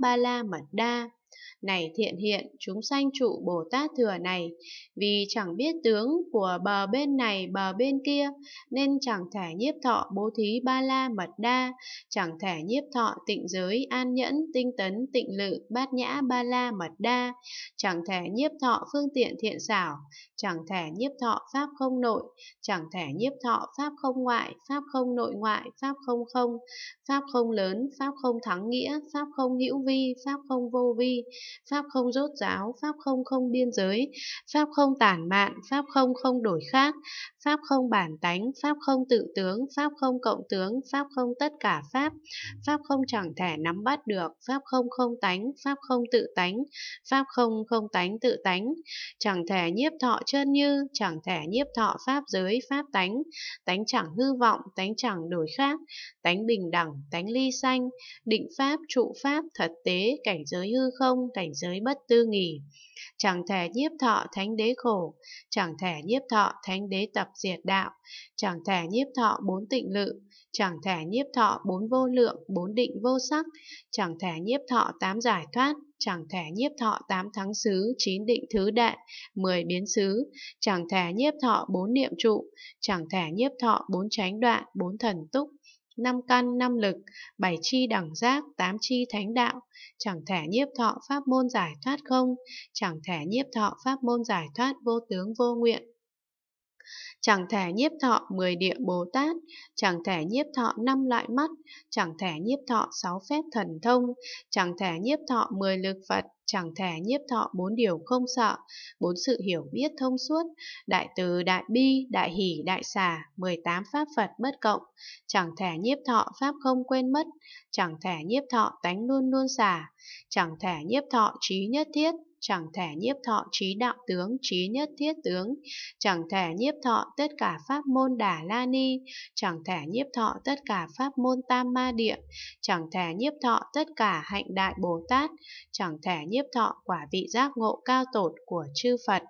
ba la mật đa này thiện hiện, chúng sanh trụ Bồ Tát thừa này, vì chẳng biết tướng của bờ bên này bờ bên kia, nên chẳng thể nhiếp thọ bố thí ba la mật đa, chẳng thể nhiếp thọ tịnh giới an nhẫn tinh tấn tịnh lự bát nhã ba la mật đa, chẳng thể nhiếp thọ phương tiện thiện xảo, chẳng thể nhiếp thọ pháp không nội, chẳng thể nhiếp thọ pháp không ngoại, pháp không nội ngoại, pháp không không, pháp không lớn, pháp không thắng nghĩa, pháp không hữu vi, pháp không vô vi, Pháp không rốt ráo, Pháp không không biên giới, Pháp không tản mạn, Pháp không không đổi khác, Pháp không bản tánh, Pháp không tự tướng, Pháp không cộng tướng, Pháp không tất cả Pháp, Pháp không chẳng thể nắm bắt được, Pháp không không tánh, Pháp không tự tánh, Pháp không không tánh tự tánh, chẳng thể nhiếp thọ chân như, chẳng thể nhiếp thọ Pháp giới, Pháp tánh, tánh chẳng hư vọng, tánh chẳng đổi khác, tánh bình đẳng, tánh ly sanh, định Pháp, trụ Pháp, thật tế, cảnh giới hư không, không cảnh giới bất tư nghỉ. Chẳng thể nhiếp thọ thánh đế khổ, chẳng thể nhiếp thọ thánh đế tập diệt đạo, chẳng thể nhiếp thọ bốn tịnh lự, chẳng thể nhiếp thọ bốn vô lượng, bốn định vô sắc, chẳng thể nhiếp thọ tám giải thoát, chẳng thể nhiếp thọ tám thắng xứ, chín định thứ đệ, mười biến xứ, chẳng thể nhiếp thọ bốn niệm trụ, chẳng thể nhiếp thọ bốn chánh đoạn, bốn thần túc, năm căn năm lực, bảy chi đẳng giác, tám chi thánh đạo, chẳng thể nhiếp thọ pháp môn giải thoát không, chẳng thể nhiếp thọ pháp môn giải thoát vô tướng vô nguyện, chẳng thể nhiếp thọ mười địa Bồ Tát, chẳng thể nhiếp thọ năm loại mắt, chẳng thể nhiếp thọ sáu phép thần thông, chẳng thể nhiếp thọ mười lực Phật, chẳng thể nhiếp thọ bốn điều không sợ, bốn sự hiểu biết thông suốt, đại từ đại bi, đại hỷ đại xả, tám pháp Phật bất cộng, chẳng thể nhiếp thọ pháp không quên mất, chẳng thể nhiếp thọ tánh luôn luôn xả, chẳng thể nhiếp thọ trí nhất thiết, chẳng thể nhiếp thọ trí đạo tướng trí nhất thiết tướng chẳng thể nhiếp thọ tất cả pháp môn đà la ni chẳng thể nhiếp thọ tất cả pháp môn tam ma địa chẳng thể nhiếp thọ tất cả hạnh đại bồ tát chẳng thể nhiếp thọ quả vị giác ngộ cao tột của chư phật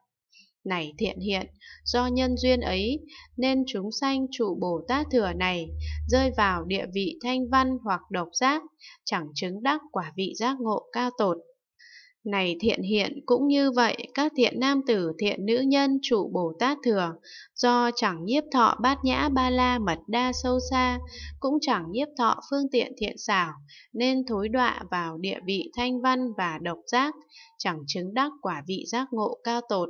này thiện hiện, do nhân duyên ấy nên chúng sanh trụ Bồ Tát thừa này rơi vào địa vị thanh văn hoặc độc giác, chẳng chứng đắc quả vị giác ngộ cao tột. Này thiện hiện cũng như vậy, các thiện nam tử thiện nữ nhân trụ Bồ Tát thừa, do chẳng nhiếp thọ bát nhã ba la mật đa sâu xa, cũng chẳng nhiếp thọ phương tiện thiện xảo, nên thối đọa vào địa vị thanh văn và độc giác, chẳng chứng đắc quả vị giác ngộ cao tột.